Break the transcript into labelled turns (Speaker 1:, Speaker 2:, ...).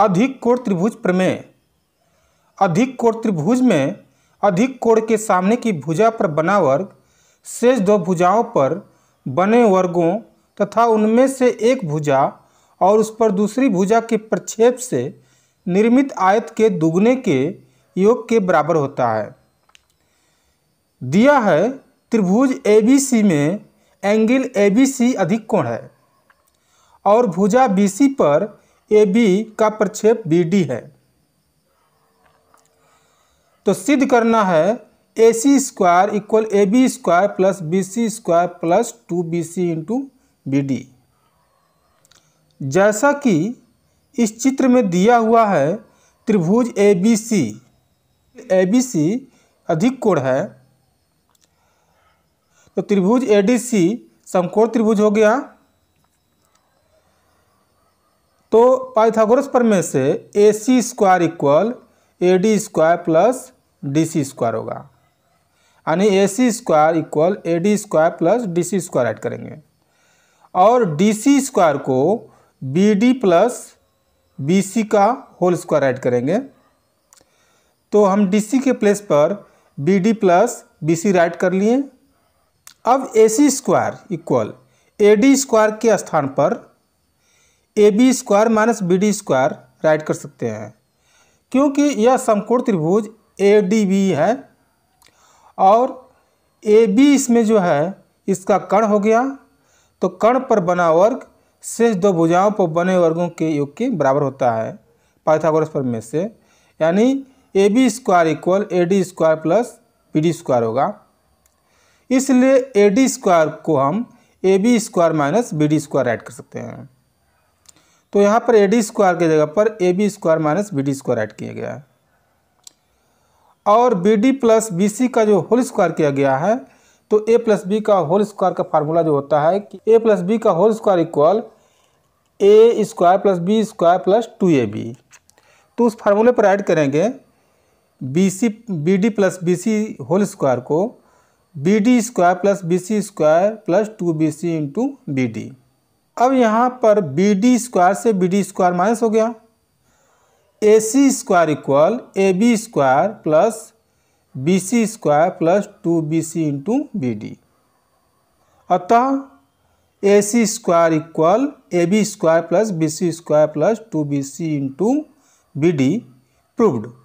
Speaker 1: अधिक कोण त्रिभुज प्रमेय अधिक कोण त्रिभुज में अधिक कोण के सामने की भुजा पर बना वर्ग शेष दो भुजाओं पर बने वर्गों तथा उनमें से एक भुजा और उस पर दूसरी भुजा के प्रक्षेप से निर्मित आयत के दुगने के योग के बराबर होता है दिया है त्रिभुज एबीसी में एंगल एबीसी अधिक कोण है और भुजा बीसी पर ए बी का प्रक्षेप बी डी है तो सिद्ध करना है A C square equal A B square plus B C square plus two B C into B D जैसा कि इस चित्र में दिया हुआ है त्रिभुज A B C A B C अधिक कोण है तो त्रिभुज ए डी सी समकोण त्रिभुज हो गया तो पाइथागोरस में से A C square equal A D square plus D C square होगा यानी A C square equal A D square plus D C square add करेंगे और डी सी स्क्वायर को B D plus B C का whole square add करेंगे तो हम D C के प्लेस पर B D plus B C write कर लिए अब A C square equal A D square के स्थान पर A B square minus B D square write कर सकते हैं क्योंकि यह समकोण त्रिभुज ए डी बी है और ए बी इसमें जो है इसका कण हो गया तो कण पर बना वर्ग शेष दो भुजाओं पर बने वर्गों के योग के बराबर होता है पाइथागोरस पर में से यानी A B square equal A D square plus B D square होगा इसलिए ए डी स्क्वायर को हम A B square minus B D square add कर सकते हैं तो यहाँ पर ए डी स्क्वायर की जगह पर A B square minus B D square add किया गया है और B D plus B C का जो होल स्क्वायर किया गया है तो ए प्लस बी का होल स्क्वायर का फार्मूला जो होता है कि ए प्लस बी का whole square equal A square plus B square plus two A B तो उस फार्मूले पर ऐड करेंगे B C B D plus B सी होल स्क्वायर को B D square plus B C square plus two B C into B D अब यहाँ पर B D square से बी डी स्क्वायर माइनस हो गया A C square equal A B square plus B C square plus two B C into B D अतः A C square equal A B square plus B C square plus two B C into B D proved